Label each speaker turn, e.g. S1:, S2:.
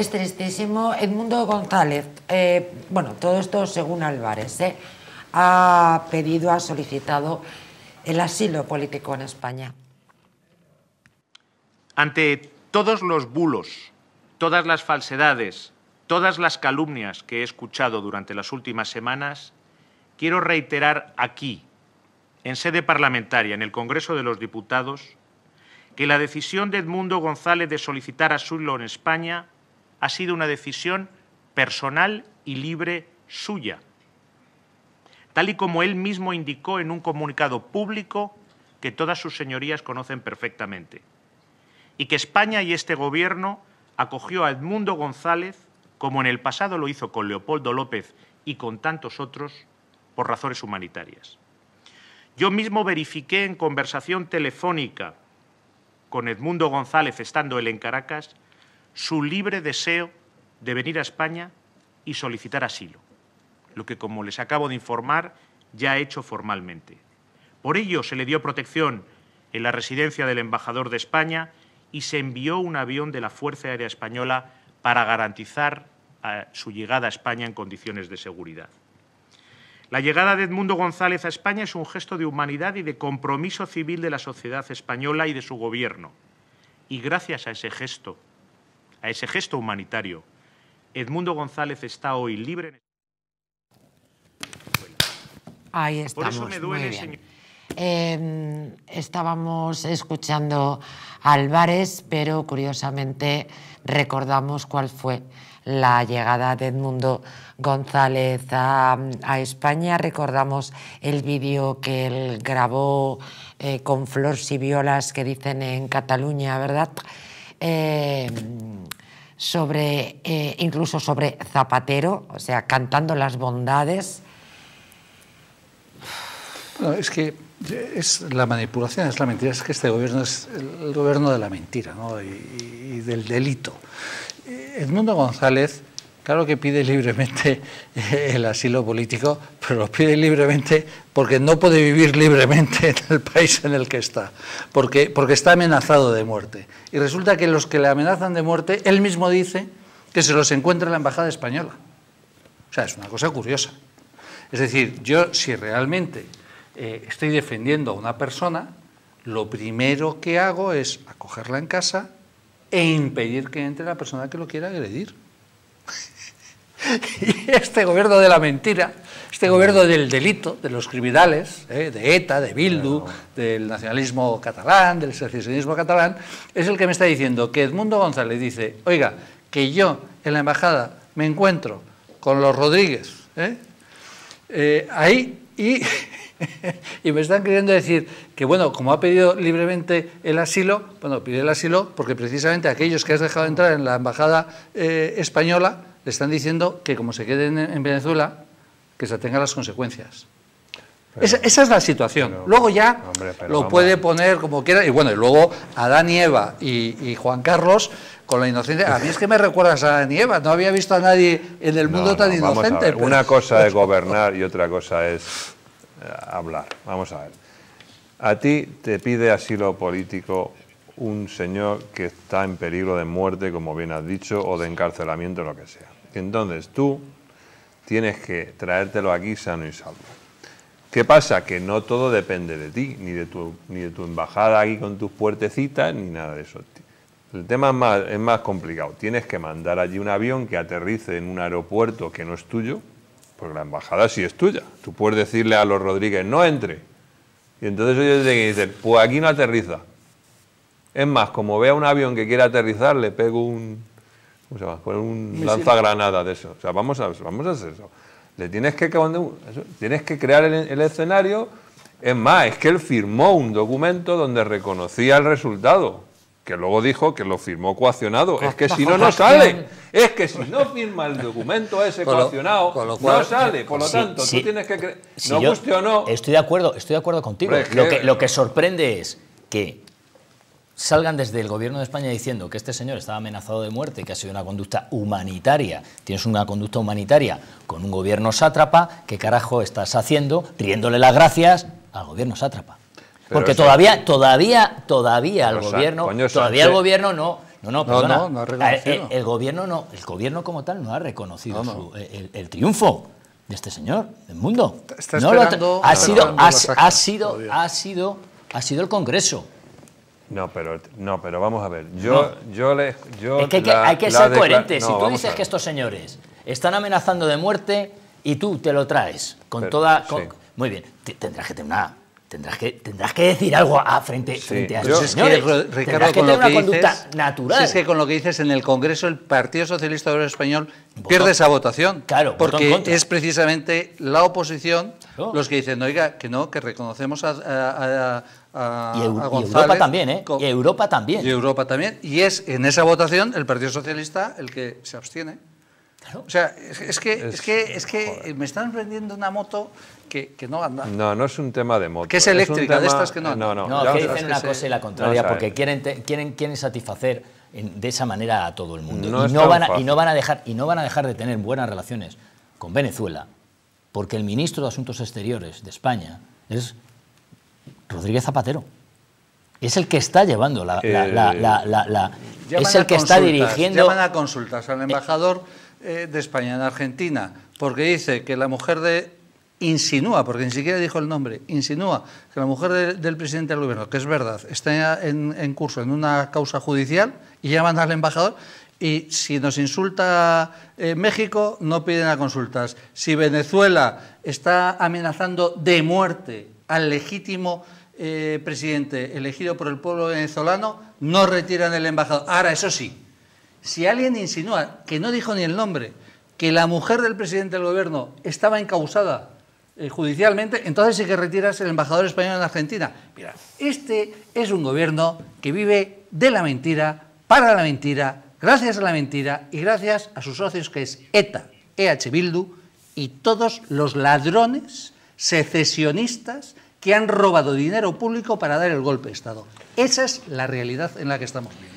S1: es tristísimo. Edmundo González, eh, bueno, todo esto según Álvarez, eh, ha pedido, ha solicitado el asilo político en España. Ante todos los bulos, todas las falsedades, todas las calumnias que he escuchado durante las últimas semanas, quiero reiterar aquí, en sede parlamentaria, en el Congreso de los Diputados, que la decisión de Edmundo González de solicitar asilo en España ha sido una decisión personal y libre suya, tal y como él mismo indicó en un comunicado público que todas sus señorías conocen perfectamente, y que España y este Gobierno acogió a Edmundo González, como en el pasado lo hizo con Leopoldo López y con tantos otros, por razones humanitarias. Yo mismo verifiqué en conversación telefónica con Edmundo González, estando él en Caracas, su libre deseo de venir a España y solicitar asilo, lo que, como les acabo de informar, ya ha hecho formalmente. Por ello, se le dio protección en la residencia del embajador de España y se envió un avión de la Fuerza Aérea Española para garantizar eh, su llegada a España en condiciones de seguridad. La llegada de Edmundo González a España es un gesto de humanidad y de compromiso civil de la sociedad española y de su gobierno. Y gracias a ese gesto a ese gesto humanitario. Edmundo González está hoy libre. Ahí estamos. Por eso me duele, em, estábamos escuchando a Álvarez, pero curiosamente recordamos cuál fue la llegada de Edmundo González a, España. Recordamos el vídeo que él grabó eh, ...con flores y Violas que dicen en Cataluña, ¿verdad? Em, sobre, eh, incluso sobre Zapatero, o sea, cantando las bondades.
S2: es que es la manipulación, es la mentira, es que este gobierno es el gobierno de la mentira y, y del delito. Eh, Edmundo González Claro que pide libremente el asilo político, pero lo pide libremente porque no puede vivir libremente en el país en el que está, porque, porque está amenazado de muerte. Y resulta que los que le amenazan de muerte, él mismo dice que se los encuentra en la Embajada Española. O sea, es una cosa curiosa. Es decir, yo si realmente eh, estoy defendiendo a una persona, lo primero que hago es acogerla en casa e impedir que entre la persona que lo quiera agredir. y este gobierno de la mentira, este gobierno del delito, de los criminales, eh, de ETA, de Bildu, del nacionalismo catalán, del secesionismo catalán, es el que me está diciendo que Edmundo González dice, oiga, que yo en la embajada me encuentro con los Rodríguez, eh, eh, ahí y y me están queriendo decir que, bueno, como ha pedido libremente el asilo, bueno, pide el asilo porque precisamente aquellos que has dejado entrar en la embajada eh, española le están diciendo que como se queden en Venezuela, que se tengan las consecuencias. esa, es la situación. luego ya lo puede poner como quiera. Y bueno, y luego Adán y Eva y, Juan Carlos con la inocencia. A mí es que me recuerdas a Adán y Eva. No había visto a nadie en el mundo tan inocente. Una
S3: cosa es gobernar y otra cosa es eh, hablar. Vamos a ver. A ti te pide asilo político un señor que está en peligro de muerte, como bien has dicho, o de encarcelamiento, lo que sea. Entonces tú tienes que traértelo aquí sano y salvo. ¿Qué pasa? Que no todo depende de ti, ni de tu, ni de tu embajada aquí con tus puertecitas, ni nada de eso. El tema más, es más complicado. Tienes que mandar allí un avión que aterrice en un aeropuerto que no es tuyo, porque la embajada sí es tuya. Tú puedes decirle a los Rodríguez, no entre. Y entonces ellos dicen, pues aquí no aterriza. Es más, como vea un avión que quiere aterrizar, le pego un... ¿Cómo se pues Un lanzagranada de eso. O sea, vamos a, vamos a hacer eso. Le tienes que, tienes que crear el escenario. Es más, es que él firmó un documento donde reconocía el resultado que luego dijo que lo firmó coaccionado. es que si no, no sale. Es que si no firma el documento ese coaccionado, no sale. Por lo tanto, tú tienes que creer. no guste
S4: o no. Estoy de acuerdo, estoy de acuerdo contigo. lo, que, lo que sorprende es que salgan desde el gobierno de España diciendo que este señor estaba amenazado de muerte, que ha sido una conducta humanitaria. Tienes una conducta humanitaria con un gobierno sátrapa, ¿qué carajo estás haciendo? Riéndole las gracias al gobierno sátrapa. Porque todavía, todavía, todavía el gobierno, todavía el gobierno no. No, no, No, no, el, gobierno no, el gobierno como tal no ha reconocido el, triunfo de este señor, del mundo.
S3: Está ha, sido, ha,
S4: sido, ha sido, ha sido el Congreso.
S3: No, pero no, pero vamos a ver. Yo, yo le, yo es que hay que, ser coherente. si tú dices que
S4: estos señores están amenazando de muerte y tú te lo traes con toda,
S2: muy bien, tendrás que tener una Tendrás que, tendrás que decir
S4: algo a frente, a eso. Es que, Ricardo, con lo que dices, natural. es
S2: que con lo que dices en el Congreso el Partido Socialista Obrero Español pierde esa votación. Claro, porque es precisamente la oposición los que dicen, oiga, que no, que reconocemos a, Europa también, ¿eh? y Europa también. Europa también. Y es en esa votación el Partido Socialista el que se abstiene. O sea, es, que, me están vendiendo una moto que, que, no anda.
S3: No, no es un tema de moto. Que es eléctrica, de estas que no No, no, no, que dicen una cosa y la contraria, porque
S4: quieren, quieren, satisfacer de esa manera a todo el mundo. y, no van a, dejar, de tener buenas relaciones con Venezuela, porque el ministro de Asuntos Exteriores de España es Rodríguez Zapatero. Es el que está llevando la... Eh, es el que está dirigiendo...
S2: Llaman a consultas al eh, embajador... Eh, de España, en Argentina, porque dice que la mujer de... Insinúa, porque ni siquiera dijo el nombre, insinúa que la mujer del presidente del gobierno, que es verdad, está en, curso en una causa judicial y llaman al embajador y si nos insulta eh, México, no piden a consultas. Si Venezuela está amenazando de muerte al legítimo eh, presidente elegido por el pueblo venezolano, no retiran el embajador. Ahora, eso sí, si alguien insinúa, que no dijo ni el nombre, que la mujer del presidente del gobierno estaba encausada eh, judicialmente, entonces sí que retiras el embajador español en Argentina. Mira, este es un gobierno que vive de la mentira, para la mentira, gracias a la mentira y gracias a sus socios que es ETA, EH Bildu y todos los ladrones secesionistas que han robado dinero público para dar el golpe de Estado. Esa es la realidad en la que estamos viviendo.